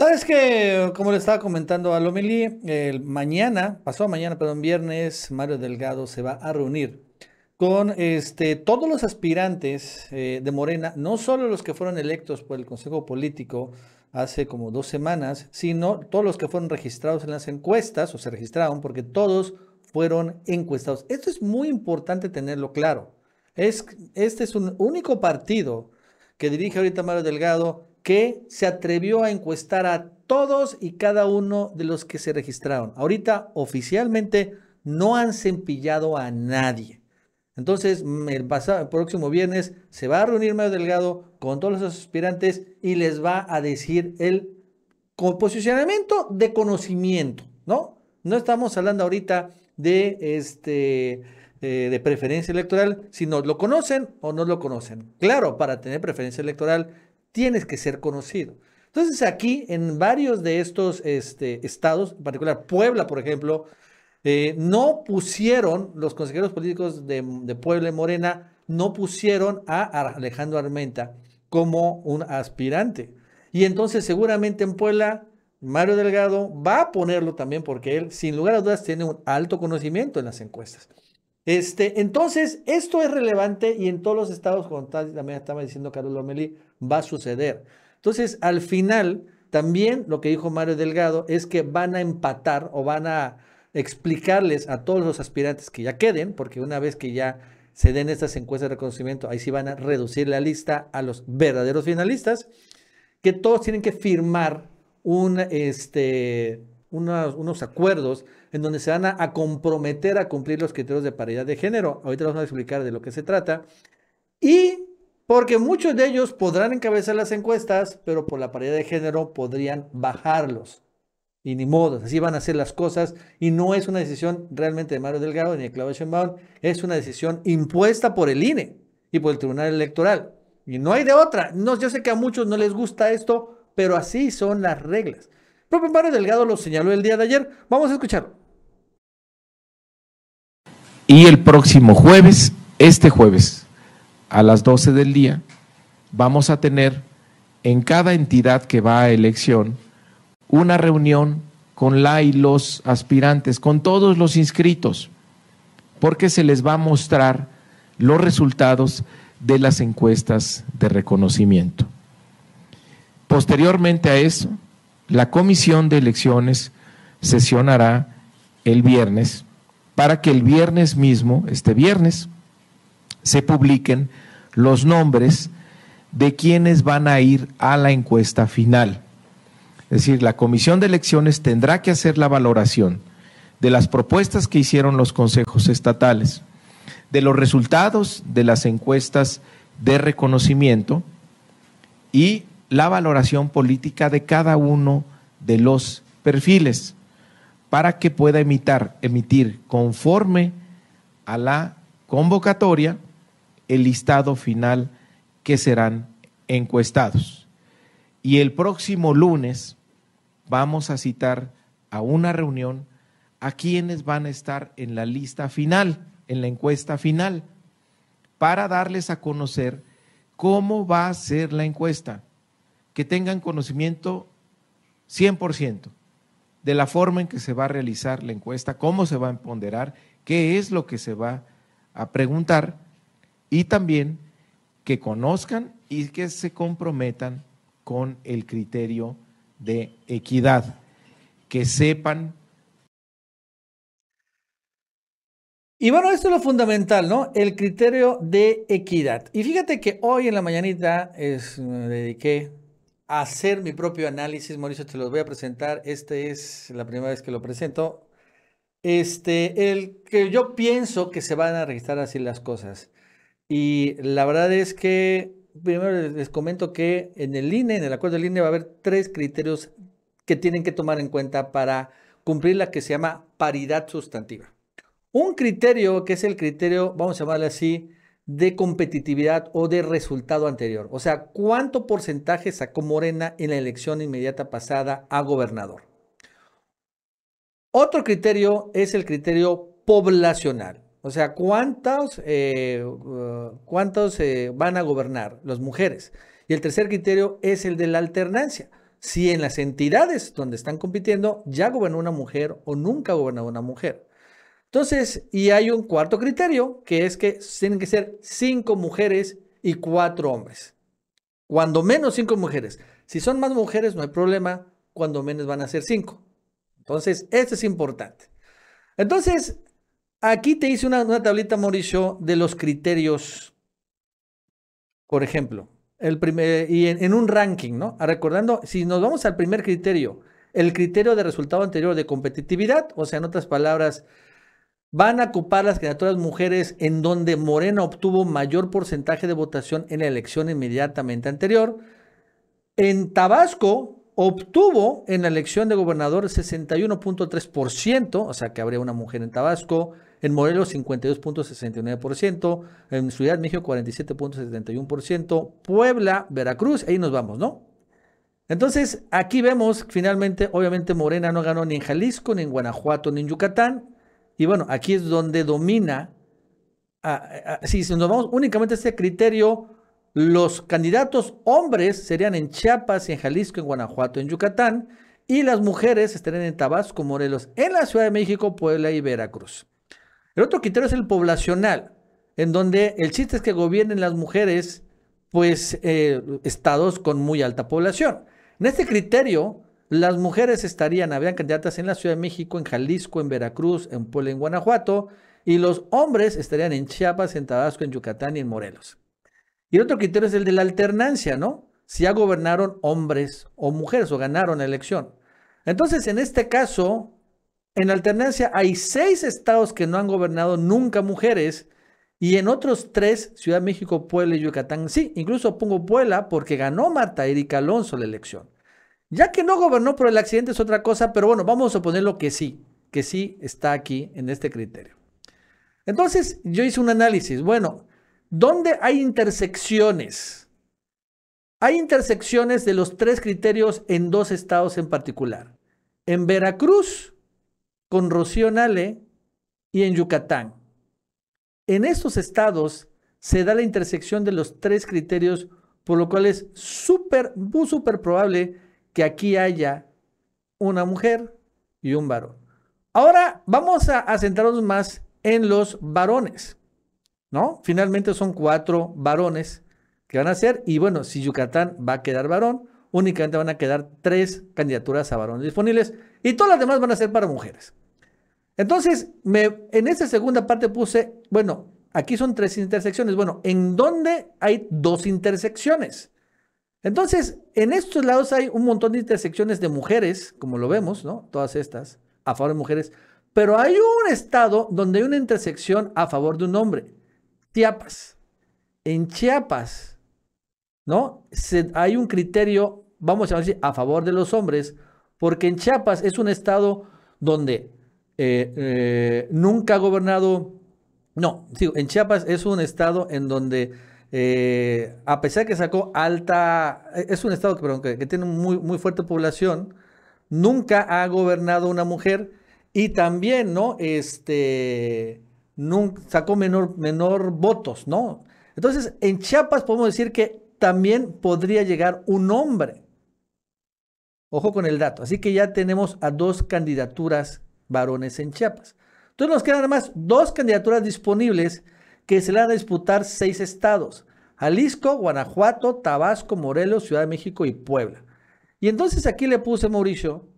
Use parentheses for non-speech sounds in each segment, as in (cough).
Sabes que, como le estaba comentando a Lomeli, mañana, pasó mañana, perdón, viernes, Mario Delgado se va a reunir con este, todos los aspirantes eh, de Morena, no solo los que fueron electos por el Consejo Político hace como dos semanas, sino todos los que fueron registrados en las encuestas o se registraron, porque todos fueron encuestados. Esto es muy importante tenerlo claro. Es, este es un único partido que dirige ahorita Mario Delgado que se atrevió a encuestar a todos y cada uno de los que se registraron. Ahorita oficialmente no han cempillado a nadie. Entonces, mm, el, próximo viernes se va a reunir Mario Delgado con todos los aspirantes y les va a decir el posicionamiento de conocimiento, ¿no? No estamos hablando ahorita de, este, eh, de preferencia electoral, si nos lo conocen o no lo conocen. Claro, para tener preferencia electoral tienes que ser conocido. Entonces aquí en varios de estos este, estados, en particular Puebla, por ejemplo, eh, no pusieron, los consejeros políticos de, Puebla y Morena, no pusieron a Alejandro Armenta como un aspirante. Y entonces seguramente en Puebla, Mario Delgado va a ponerlo también porque él, sin lugar a dudas, tiene un alto conocimiento en las encuestas. Este, entonces, esto es relevante y en todos los estados, como también estaba diciendo Carlos Lomelí, va a suceder. Entonces, al final, también lo que dijo Mario Delgado es que van a empatar o van a explicarles a todos los aspirantes que ya queden, porque una vez que ya se den estas encuestas de reconocimiento, ahí sí van a reducir la lista a los verdaderos finalistas, que todos tienen que firmar un, este, unos, acuerdos en donde se van a, comprometer a cumplir los criterios de paridad de género. Ahorita los vamos a explicar de lo que se trata. Y porque muchos de ellos podrán encabezar las encuestas, pero por la paridad de género podrían bajarlos. Y ni modo, así van a ser las cosas. Y no es una decisión realmente de Mario Delgado ni de Claudia Sheinbaum, es una decisión impuesta por el INE y por el Tribunal Electoral. Y no hay de otra. No, yo sé que a muchos no les gusta esto, pero así son las reglas. Propio Mario Delgado lo señaló el día de ayer. Vamos a escucharlo. Y el próximo jueves, este jueves, a las 12 del día, vamos a tener en cada entidad que va a elección una reunión con la y los aspirantes, con todos los inscritos, porque se les va a mostrar los resultados de las encuestas de reconocimiento. Posteriormente a eso, la comisión de elecciones sesionará el viernes para que el viernes mismo, este viernes, se publiquen los nombres de quienes van a ir a la encuesta final. Es decir, la Comisión de Elecciones tendrá que hacer la valoración de las propuestas que hicieron los consejos estatales, de los resultados de las encuestas de reconocimiento y la valoración política de cada uno de los perfiles para que pueda emitir conforme a la convocatoria el listado final que serán encuestados. Y el próximo lunes vamos a citar a una reunión a quienes van a estar en la lista final, en la encuesta final, para darles a conocer cómo va a ser la encuesta, que tengan conocimiento 100% de la forma en que se va a realizar la encuesta, cómo se va a ponderar, qué es lo que se va a preguntar y también que conozcan y que se comprometan con el criterio de equidad, que sepan. Y bueno, esto es lo fundamental, ¿no? El criterio de equidad. Y fíjate que hoy en la mañanita es, me dediqué a hacer mi propio análisis, Mauricio, te los voy a presentar. Esta es la primera vez que lo presento. Este, el que yo pienso que se van a registrar así las cosas. Y la verdad es que primero les comento que en el INE, en el acuerdo del INE, va a haber tres criterios que tienen que tomar en cuenta para cumplir la que se llama paridad sustantiva. Un criterio que es el criterio, vamos a llamarle así, de competitividad o de resultado anterior. O sea, ¿cuánto porcentaje sacó Morena en la elección inmediata pasada a gobernador? Otro criterio es el criterio poblacional. O sea, ¿cuántos, eh, uh, cuántos eh, van a gobernar? Las mujeres. Y el tercer criterio es el de la alternancia. Si en las entidades donde están compitiendo ya gobernó una mujer o nunca gobernó una mujer. Entonces, y hay un cuarto criterio, que es que tienen que ser cinco mujeres y cuatro hombres. Cuando menos cinco mujeres. Si son más mujeres, no hay problema. Cuando menos van a ser cinco. Entonces, esto es importante. Entonces, Aquí te hice una, tablita, Mauricio, de los criterios. Por ejemplo, el primer, y en, un ranking, ¿no? Ah, recordando, si nos vamos al primer criterio, el criterio de resultado anterior de competitividad, o sea, en otras palabras, van a ocupar las candidaturas mujeres en donde Morena obtuvo mayor porcentaje de votación en la elección inmediatamente anterior. En Tabasco obtuvo en la elección de gobernador 61.3%, o sea que habría una mujer en Tabasco. En Morelos 52.69%, en Ciudad de México 47.71%, Puebla, Veracruz, ahí nos vamos, ¿no? Entonces, aquí vemos finalmente, obviamente Morena no ganó ni en Jalisco, ni en Guanajuato, ni en Yucatán. Y bueno, aquí es donde domina, si nos vamos únicamente a este criterio, los candidatos hombres serían en Chiapas, en Jalisco, en Guanajuato, en Yucatán, y las mujeres estarían en Tabasco, Morelos, en la Ciudad de México, Puebla y Veracruz. El otro criterio es el poblacional, en donde el chiste es que gobiernen las mujeres, pues, eh, estados con muy alta población. En este criterio, las mujeres estarían, habrían candidatas en la Ciudad de México, en Jalisco, en Veracruz, en Puebla, en Guanajuato, y los hombres estarían en Chiapas, en Tabasco, en Yucatán y en Morelos. Y el otro criterio es el de la alternancia, ¿no? Si ya gobernaron hombres o mujeres o ganaron la elección. Entonces, en este caso, en alternancia hay seis estados que no han gobernado nunca mujeres y en otros tres, Ciudad de México, Puebla y Yucatán, sí. Incluso pongo Puebla porque ganó Marta Erika Alonso la elección. Ya que no gobernó por el accidente es otra cosa, pero bueno, vamos a ponerlo que sí, que sí está aquí en este criterio. Entonces, yo hice un análisis. Bueno, ¿dónde hay intersecciones? Hay intersecciones de los tres criterios en dos estados en particular. En Veracruz, con Rocío Nale y en Yucatán. En estos estados se da la intersección de los tres criterios, por lo cual es súper, súper probable que aquí haya una mujer y un varón. Ahora vamos a, centrarnos más en los varones, ¿no? Finalmente son cuatro varones que van a ser, y bueno, si Yucatán va a quedar varón, únicamente van a quedar tres candidaturas a varones disponibles y todas las demás van a ser para mujeres. Entonces, me, en esta segunda parte puse, bueno, aquí son tres intersecciones. Bueno, ¿en dónde hay dos intersecciones? Entonces, en estos lados hay un montón de intersecciones de mujeres, como lo vemos, ¿no? Todas estas, a favor de mujeres. Pero hay un estado donde hay una intersección a favor de un hombre. Chiapas. En Chiapas, ¿no? hay un criterio, vamos a decir, a favor de los hombres, porque en Chiapas es un estado donde eh, eh, nunca ha gobernado, no, en Chiapas es un estado en donde, eh, a pesar que sacó alta, es un estado que, tiene muy, muy fuerte población, nunca ha gobernado una mujer y también, ¿no? Este, sacó menor, menor votos, ¿no? Entonces, en Chiapas podemos decir que también podría llegar un hombre. Ojo con el dato. Así que ya tenemos a dos candidaturas varones en Chiapas. Entonces nos quedan además dos candidaturas disponibles que se le van a disputar seis estados. Jalisco, Guanajuato, Tabasco, Morelos, Ciudad de México y Puebla. Y entonces aquí le puse Mauricio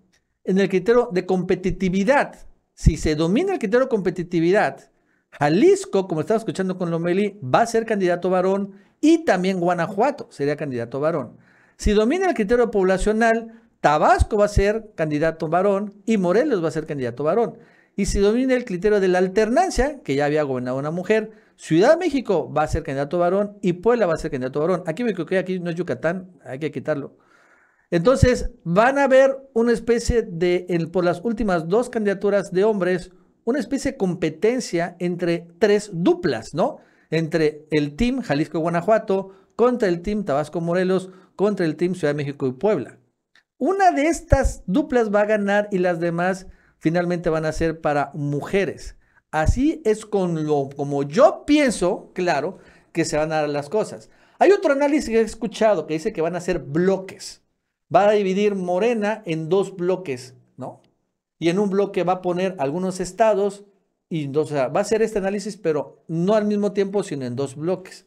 en el criterio de competitividad. Si se domina el criterio de competitividad, Jalisco, como estaba escuchando con Lomeli, va a ser candidato varón y también Guanajuato sería candidato varón. Si domina el criterio poblacional, Tabasco va a ser candidato varón y Morelos va a ser candidato varón. Y si domina el criterio de la alternancia, que ya había gobernado una mujer. Ciudad de México va a ser candidato varón y Puebla va a ser candidato varón. Aquí me que aquí no es Yucatán, hay que quitarlo. Entonces, van a haber una especie de, por las últimas dos candidaturas de hombres, una especie de competencia entre tres duplas, ¿no? Entre el Team Jalisco-Guanajuato contra el Team Tabasco-Morelos contra el Team Ciudad de México y Puebla. Una de estas duplas va a ganar y las demás finalmente van a ser para mujeres. Así es con lo como yo pienso, claro, que se van a dar las cosas. Hay otro análisis que he escuchado que dice que van a ser bloques. Va a dividir Morena en dos bloques, ¿no? Y en un bloque va a poner algunos estados y entonces va a hacer este análisis, pero no al mismo tiempo, sino en dos bloques.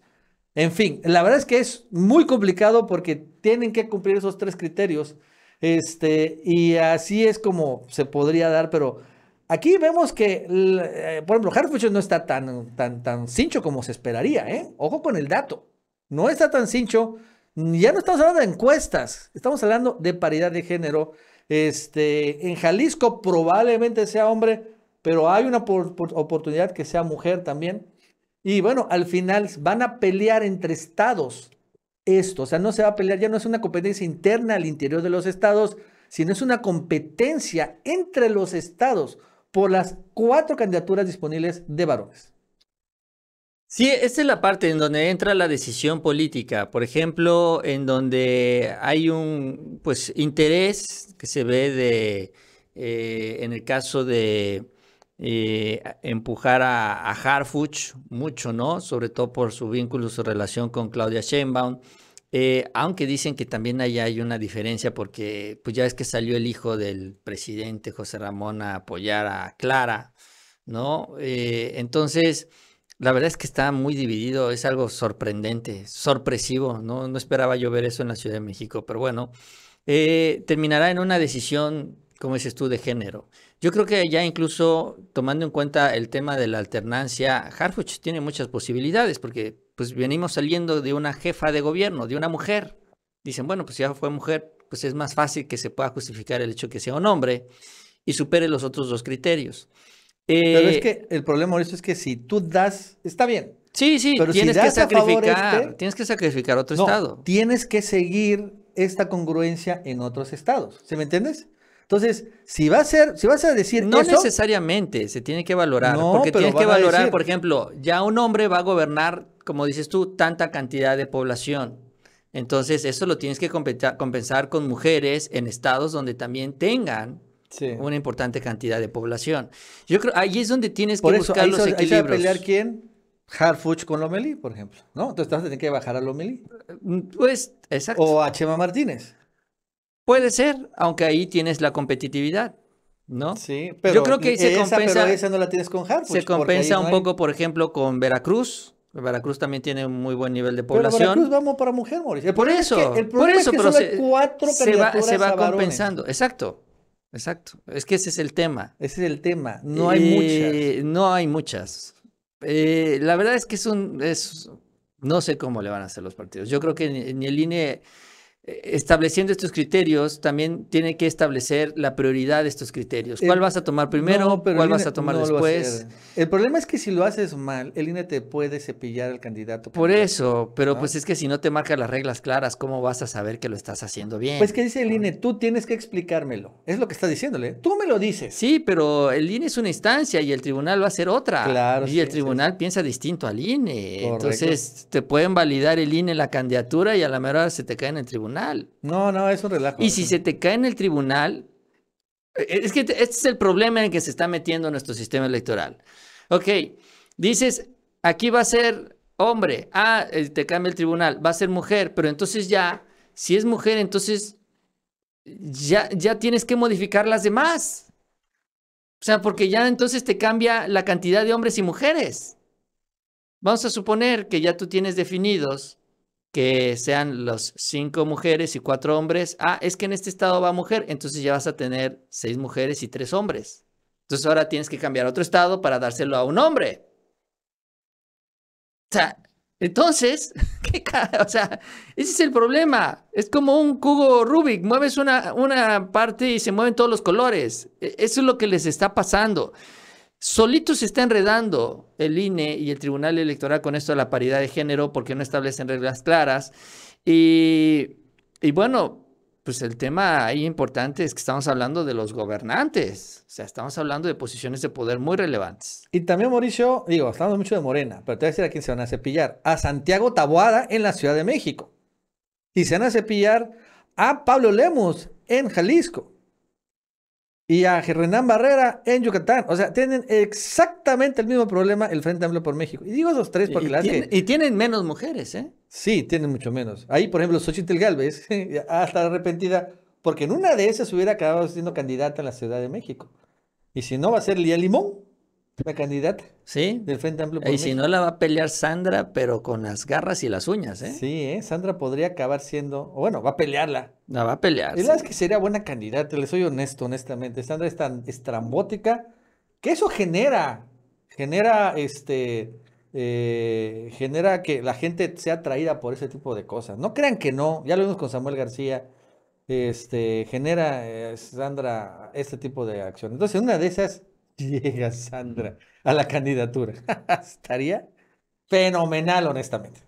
En fin, la verdad es que es muy complicado porque tienen que cumplir esos tres criterios este, y así es como se podría dar, pero aquí vemos que, eh, por ejemplo, Hartford no está tan, tan, tan cincho como se esperaría, ¿eh? Ojo con el dato. No está tan cincho. Ya no estamos hablando de encuestas, estamos hablando de paridad de género. Este, en Jalisco probablemente sea hombre, pero hay una oportunidad que sea mujer también. Y bueno, al final van a pelear entre estados esto. O sea, no se va a pelear, ya no es una competencia interna al interior de los estados, sino es una competencia entre los estados por las cuatro candidaturas disponibles de varones. Sí, esta es la parte en donde entra la decisión política, por ejemplo, en donde hay un pues interés que se ve de eh, en el caso de eh, empujar a, Harfuch mucho, ¿no? Sobre todo por su vínculo, su relación con Claudia Sheinbaum. Eh, aunque dicen que también ahí hay una diferencia porque pues ya es que salió el hijo del presidente José Ramón a apoyar a Clara, ¿no? Eh, entonces, la verdad es que está muy dividido, es algo sorprendente, sorpresivo, ¿no? No esperaba yo ver eso en la Ciudad de México, pero bueno, terminará en una decisión como dices tú, de género. Yo creo que ya incluso tomando en cuenta el tema de la alternancia, Harfuch tiene muchas posibilidades, porque pues venimos saliendo de una jefa de gobierno, de una mujer. Dicen, bueno, pues si ya fue mujer, pues es más fácil que se pueda justificar el hecho que sea un hombre y supere los otros dos criterios. pero es eh, que el problema, eso es que si tú das, está bien. Sí, sí, pero tienes que sacrificar, este, tienes que sacrificar otro estado. Tienes que seguir esta congruencia en otros estados. ¿Se me entiendes? Entonces, si va a ser, si vas a decir no necesariamente se tiene que valorar, porque tienes que valorar, por ejemplo, ya un hombre va a gobernar, como dices tú, tanta cantidad de población. Entonces, eso lo tienes que compensar con mujeres en estados donde también tengan una importante cantidad de población. Yo creo ahí es donde tienes que buscar los son, equilibrios. que pelear quién? Harfuch con Lomeli, por ejemplo, ¿no? Entonces, vas a que bajar a Lomeli? Mm, pues, exacto. O a Chema Martínez. Puede ser, aunque ahí tienes la competitividad, ¿no? Sí, pero yo creo que se compensa. Pero esa no la tienes con Se compensa un poco, por ejemplo, con Veracruz. Veracruz también tiene un muy buen nivel de población. Veracruz vamos para mujer, Mauricio. por eso, el por eso, se, va, compensando. Exacto, exacto. Es que ese es el tema. Ese es el tema. No eh, hay muchas. No hay muchas. Eh, la verdad es que es un, no sé cómo le van a hacer los partidos. Yo creo que en ni el INE estableciendo estos criterios, también tiene que establecer la prioridad de estos criterios. ¿Cuál eh, vas a tomar primero? ¿Cuál vas a e tomar después? el problema es que si lo haces mal, el INE te puede cepillar al candidato. Por eso, pero pues es que si no te marca las reglas claras, ¿cómo vas a saber que lo estás haciendo bien? Pues que dice el INE, tú tienes que explicármelo. Es lo que está diciéndole. Tú me lo dices. Sí, pero el INE es una instancia y el tribunal va a ser otra. Claro. Y el tribunal piensa distinto al INE. Entonces, te pueden validar el INE la candidatura y a la hora se te caen en el tribunal. No, no, es un relajo. Y si se te cae en el tribunal, eh, es que este es el problema en que se está metiendo nuestro sistema electoral. Ok, dices, aquí va a ser hombre, ah, eh, te cambia el tribunal, va a ser mujer, pero entonces ya, si es mujer, entonces ya, ya tienes que modificar las demás. O sea, porque ya entonces te cambia la cantidad de hombres y mujeres. Vamos a suponer que ya tú tienes definidos que sean los cinco mujeres y cuatro hombres. Ah, es que en este estado va mujer, entonces ya vas a tener seis mujeres y tres hombres. Entonces ahora tienes que cambiar otro estado para dárselo a un hombre. O sea, entonces, (laughs) ¿qué o sea, ese es el problema. Es como un cubo Rubik. Mueves una, una parte y se mueven todos los colores. E, eso es lo que les está pasando. Solito se está enredando el INE y el Tribunal Electoral con esto de la paridad de género porque no establecen reglas claras. Y, bueno, pues el tema ahí importante es que estamos hablando de los gobernantes. O sea, estamos hablando de posiciones de poder muy relevantes. Y también, Mauricio, digo, hablando mucho de Morena, pero te voy a decir a quién se van a cepillar. A Santiago Taboada en la Ciudad de México. Y se van a cepillar a Pablo Lemos en Jalisco y a Gerrenán Barrera en Yucatán. O sea, tienen exactamente el mismo problema el Frente Amplio por México. Y digo esos tres porque las Y tienen menos mujeres, ¿eh? Sí, tienen mucho menos. Ahí, por ejemplo, Xochitl Galvez, (laughs) hasta arrepentida, porque en una de esas hubiera acabado siendo candidata a la Ciudad de México. Y si no, va a ser Lía Limón la candidata. Sí. Del Frente Amplio. y si no la va a pelear Sandra, pero con las garras y las uñas, ¿eh? Sí, ¿eh? Sandra podría acabar siendo, bueno, va a pelearla. La va a pelear. la es que sería buena candidata, le soy honesto, honestamente. Sandra es tan estrambótica que eso genera, genera este, eh, genera que la gente sea atraída por ese tipo de cosas. No crean que no, ya lo vimos con Samuel García, este, genera eh, Sandra este tipo de acciones. Entonces, una de esas (laughs) llega Sandra a la candidatura. (laughs) Estaría fenomenal, honestamente.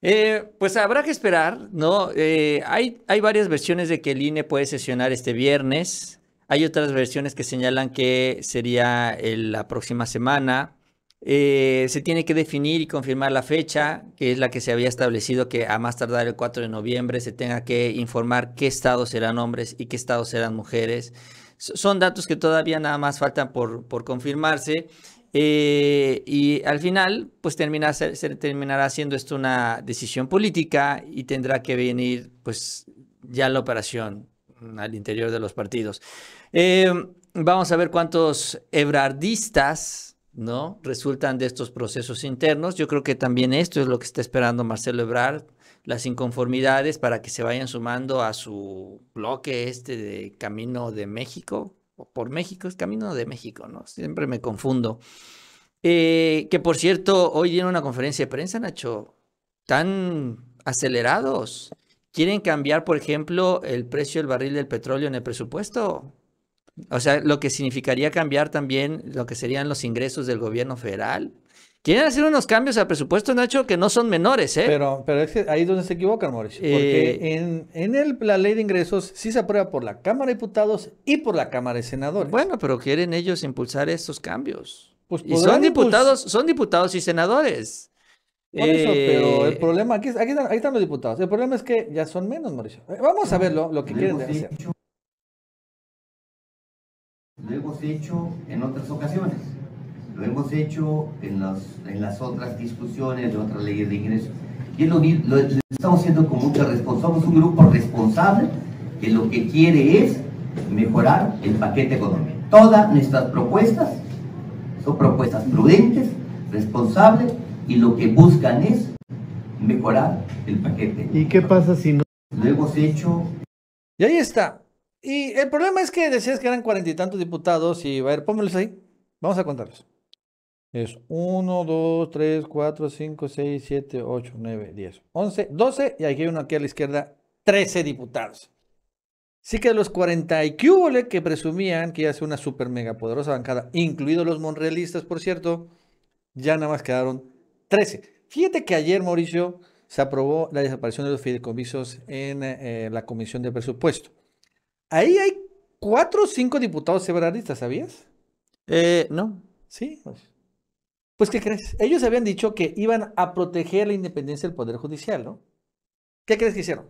Eh, pues habrá que esperar, ¿no? Eh, hay, hay varias versiones de que el INE puede sesionar este viernes. Hay otras versiones que señalan que sería la próxima semana. Eh, se tiene que definir y confirmar la fecha, que es la que se había establecido que a más tardar el 4 de noviembre se tenga que informar qué estados serán hombres y qué estados serán mujeres. Son datos que todavía nada más faltan por, confirmarse. Eh, y al final, pues se, terminará siendo esto una decisión política y tendrá que venir, pues, ya la operación al interior de los partidos. Em, vamos a ver cuántos ebrardistas, ¿no? Resultan de estos procesos internos. Yo creo que también esto es lo que está esperando Marcelo Ebrard, las inconformidades para que se vayan sumando a su bloque este de Camino de México, o por México, es Camino de México, ¿no? Siempre me confundo. Eh, que por cierto, hoy dieron una conferencia de prensa, Nacho, tan acelerados. Quieren cambiar, por ejemplo, el precio del barril del petróleo en el presupuesto. O sea, lo que significaría cambiar también lo que serían los ingresos del gobierno federal. Quieren hacer unos cambios al presupuesto, Nacho, que no son menores, ¿eh? Pero, pero es que ahí es donde se equivocan, Mauricio. Porque eh, en, la ley de ingresos sí se aprueba por la Cámara de Diputados y por la Cámara de Senadores. Bueno, pero quieren ellos impulsar estos cambios. Pues y son diputados, son diputados y senadores. Por eso, eh, pero el problema, aquí, están, ahí están los diputados. El problema es que ya son menos, Mauricio. Eh, vamos a ver lo que quieren hacer. Lo hemos dicho en otras ocasiones lo hemos hecho en, en las otras discusiones, de otras leyes de ingreso, y lo, estamos haciendo con mucha responsabilidad. Somos un grupo responsable que lo que quiere es mejorar el paquete económico. Todas nuestras propuestas son propuestas prudentes, responsables, y lo que buscan es mejorar el paquete. ¿Y qué pasa si no? Lo hemos hecho. Y ahí está. Y el problema es que decías que eran cuarenta y tantos diputados y, a ver, pónganlos ahí. Vamos a contarlos. Es 1, 2, 3, 4, 5, 6, 7, 8, 9, 10, 11, 12. Y aquí hay uno aquí a la izquierda, 13 diputados. Así que de los 40 y que presumían que ya ser una super mega poderosa bancada, incluidos los monrealistas, por cierto, ya nada más quedaron 13. Fíjate que ayer, Mauricio, se aprobó la desaparición de los fideicomisos en eh, eh, la Comisión de Presupuesto. Ahí hay 4 o 5 diputados separatistas, ¿sabías? Eh, no. Sí, pues. Pues, ¿qué crees? Ellos habían dicho que iban a proteger la independencia del Poder Judicial, ¿no? ¿Qué crees que hicieron?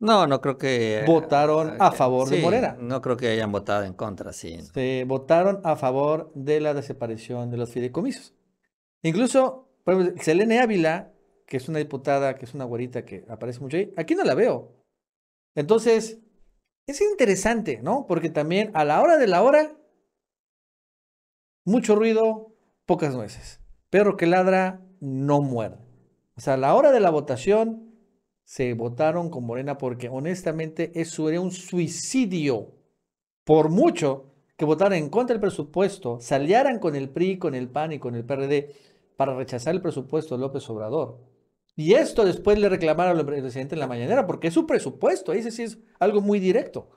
No, no creo que... Votaron a favor de Morera. No creo que hayan votado en contra, sí. Se votaron a favor de la desaparición de los fideicomisos. Incluso, por ejemplo, Selene Ávila, que es una diputada, que es una guarita que aparece mucho ahí, aquí no la veo. Entonces, es interesante, ¿no? Porque también a la hora de la hora, mucho ruido, pocas nueces. Perro que ladra no muerde. O sea, a la hora de la votación se votaron con Morena porque honestamente eso era un suicidio. Por mucho que votaran en contra del presupuesto, se aliaran con el PRI, con el PAN y con el PRD para rechazar el presupuesto de López Obrador. Y esto después le reclamaron al presidente en la mañanera, porque es su presupuesto, ese sí es algo muy directo.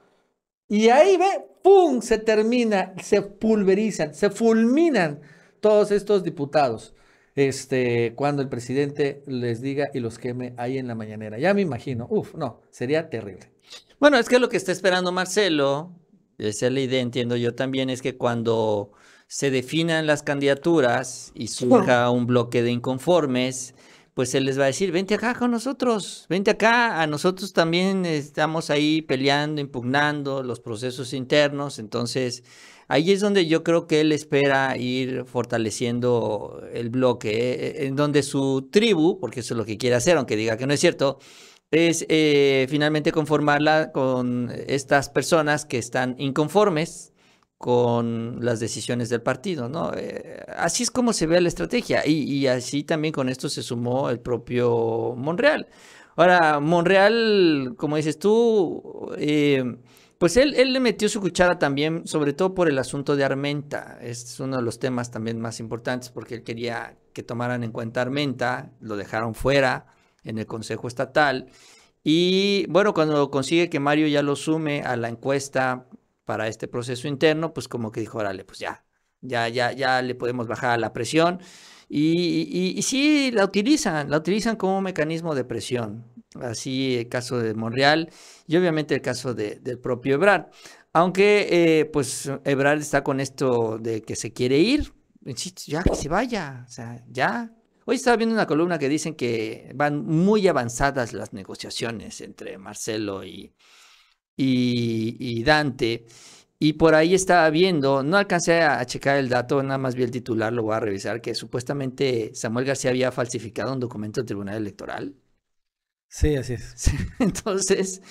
Y ahí ve, ¡pum! Se termina, se pulverizan, se fulminan todos estos diputados este, cuando el presidente les diga y los queme ahí en la mañanera. Ya me imagino, uff, no, sería terrible. Bueno, es que lo que está esperando Marcelo, esa la idea, entiendo yo también, es que cuando se definan las candidaturas y surja (laughs) un bloque de inconformes, pues se les va a decir, vente acá con nosotros, vente acá, a nosotros también estamos ahí peleando, impugnando los procesos internos, entonces Ahí es donde yo creo que él espera ir fortaleciendo el bloque, eh, en donde su tribu, porque eso es lo que quiere hacer, aunque diga que no es cierto, es eh, finalmente conformarla con estas personas que están inconformes con las decisiones del partido, ¿no? Eh, así es como se ve la estrategia y, así también con esto se sumó el propio Monreal. Ahora, Monreal, como dices tú, eh, pues él, le metió su cuchara también, sobre todo por el asunto de Armenta. es uno de los temas también más importantes porque él quería que tomaran en cuenta Armenta, lo dejaron fuera en el Consejo Estatal. Y bueno, cuando consigue que Mario ya lo sume a la encuesta para este proceso interno, pues como que dijo, órale, pues ya, ya, ya, ya le podemos bajar la presión. Y, y, sí, la utilizan, la utilizan como un mecanismo de presión así el caso de Monreal y obviamente el caso del propio Ebrard. Aunque eh, pues Ebrard está con esto de que se quiere ir, ya que se vaya, o sea, ya. Hoy estaba viendo una columna que dicen que van muy avanzadas las negociaciones entre Marcelo y, y, y Dante. Y por ahí estaba viendo, no alcancé a checar el dato, nada más vi el titular, lo voy a revisar, que supuestamente Samuel García había falsificado un documento del Tribunal Electoral. Sí, así es. (laughs) entonces.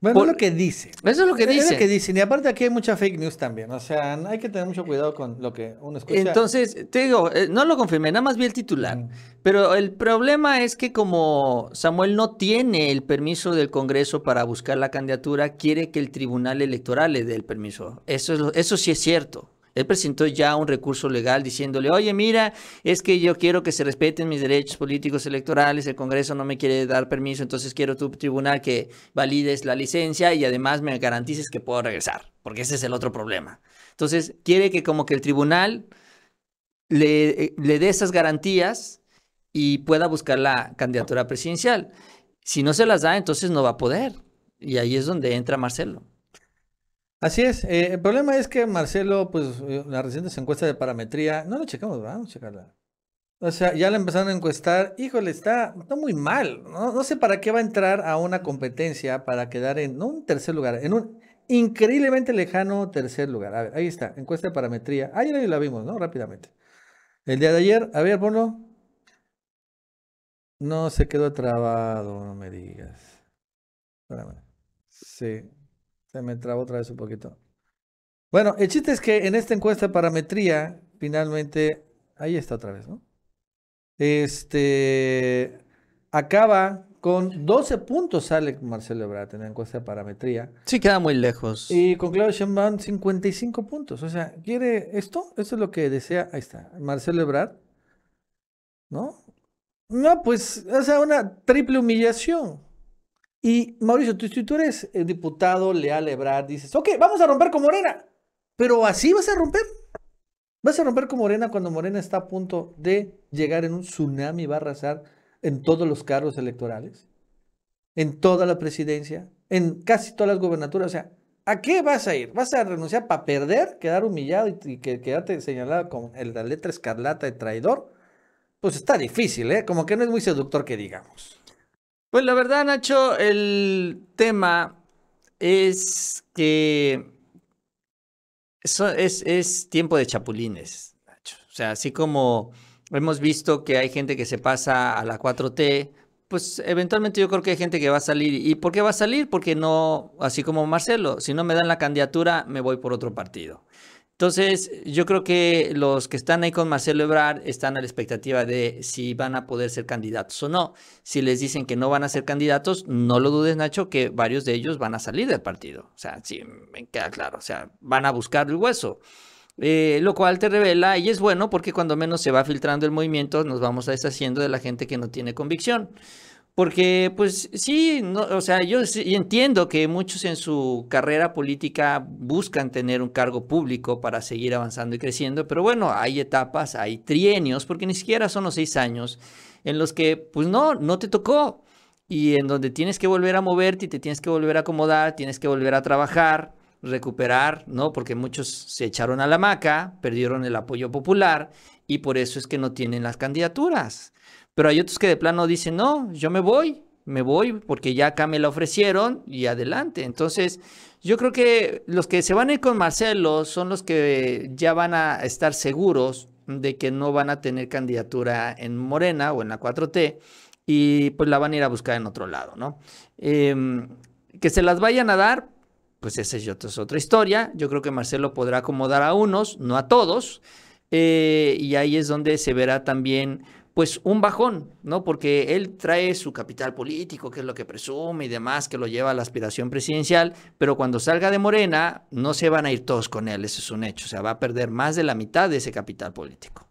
Bueno, es lo que dice. Eso es lo que dice. Y aparte aquí hay mucha fake news también. O sea, hay que tener mucho cuidado con lo que uno escucha. Entonces, te digo, eh, no lo confirmé, nada más vi el titular. Pero el problema es que como Samuel no tiene el permiso del Congreso para buscar la candidatura, quiere que el Tribunal Electoral le dé el permiso. Eso, eso sí es cierto. Él presentó ya un recurso legal diciéndole, oye, mira, es que yo quiero que se respeten mis derechos políticos electorales, el Congreso no me quiere dar permiso, entonces quiero tu tribunal que valides la licencia y además me garantices que puedo regresar, porque ese es el otro problema. Entonces, quiere que como que el tribunal le, eh, le dé esas garantías y pueda buscar la candidatura presidencial. Si no se las da, entonces no va a poder. Y ahí es donde entra Marcelo. Así es. Eh, el problema es que Marcelo, pues eh, la reciente encuesta de parametría, no lo checamos, vamos a checarla. O sea, ya la empezaron a encuestar. Híjole, está, está muy mal. ¿no? sé para qué va a entrar a una competencia para quedar en un tercer lugar, en un increíblemente lejano tercer lugar. A ver, ahí está, encuesta de parametría. Ayer la vimos, ¿no? Rápidamente. El día de ayer, a ver, ponlo. No se quedó trabado, no me digas. Espérame. Sí. Se me trabó otra vez un poquito. Bueno, el chiste es que en esta encuesta de parametría, finalmente, ahí está otra vez, ¿no? Este acaba con 12 puntos sale Marcelo Ebrard en la encuesta de parametría. Sí, queda muy lejos. Y con Claudio Sheinbaum 55 puntos. O sea, ¿quiere esto? Eso es lo que desea. Ahí está. Marcelo Ebrard. ¿No? No, pues, o sea, una triple humillación. Y Mauricio, tú, eres el eh, diputado leal Ebrard, dices, ok, vamos a romper con Morena, pero así vas a romper. Vas a romper con Morena cuando Morena está a punto de llegar en un tsunami, va a arrasar en todos los cargos electorales, en toda la presidencia, en casi todas las gobernaturas. O sea, ¿a qué vas a ir? ¿Vas a renunciar para perder, quedar humillado y, que, quedarte señalado con la letra escarlata de traidor? Pues está difícil, ¿eh? Como que no es muy seductor que digamos. Pues la verdad, Nacho, el tema es que es, es tiempo de chapulines, Nacho. O sea, así como hemos visto que hay gente que se pasa a la 4T, pues eventualmente yo creo que hay gente que va a salir. ¿Y por qué va a salir? Porque no, así como Marcelo, si no me dan la candidatura, me voy por otro partido. Entonces, yo creo que los que están ahí con Marcelo Ebrard están a la expectativa de si van a poder ser candidatos o no. Si les dicen que no van a ser candidatos, no lo dudes, Nacho, que varios de ellos van a salir del partido. O sea, sí, me queda claro. O sea, van a buscar el hueso. Eh, lo cual te revela, y es bueno porque cuando menos se va filtrando el movimiento, nos vamos a deshaciendo de la gente que no tiene convicción. Porque, pues sí, no, o sea, yo entiendo que muchos en su carrera política buscan tener un cargo público para seguir avanzando y creciendo, pero bueno, hay etapas, hay trienios, porque ni siquiera son los seis años en los que, pues no, no te tocó y en donde tienes que volver a moverte y te tienes que volver a acomodar, tienes que volver a trabajar, recuperar, ¿no? Porque muchos se echaron a la maca, perdieron el apoyo popular y por eso es que no tienen las candidaturas. Pero hay otros que de plano dicen, no, yo me voy, me voy porque ya acá me la ofrecieron y adelante. Entonces, yo creo que los que se van a ir con Marcelo son los que ya van a estar seguros de que no van a tener candidatura en Morena o en la 4T y pues la van a ir a buscar en otro lado, ¿no? Em, que se las vayan a dar, pues esa es otra historia. Yo creo que Marcelo podrá acomodar a unos, no a todos. Eh, y ahí es donde se verá también pues un bajón, ¿no? Porque él trae su capital político, que es lo que presume y demás, que lo lleva a la aspiración presidencial, pero cuando salga de Morena, no se van a ir todos con él, eso es un hecho, o sea, va a perder más de la mitad de ese capital político.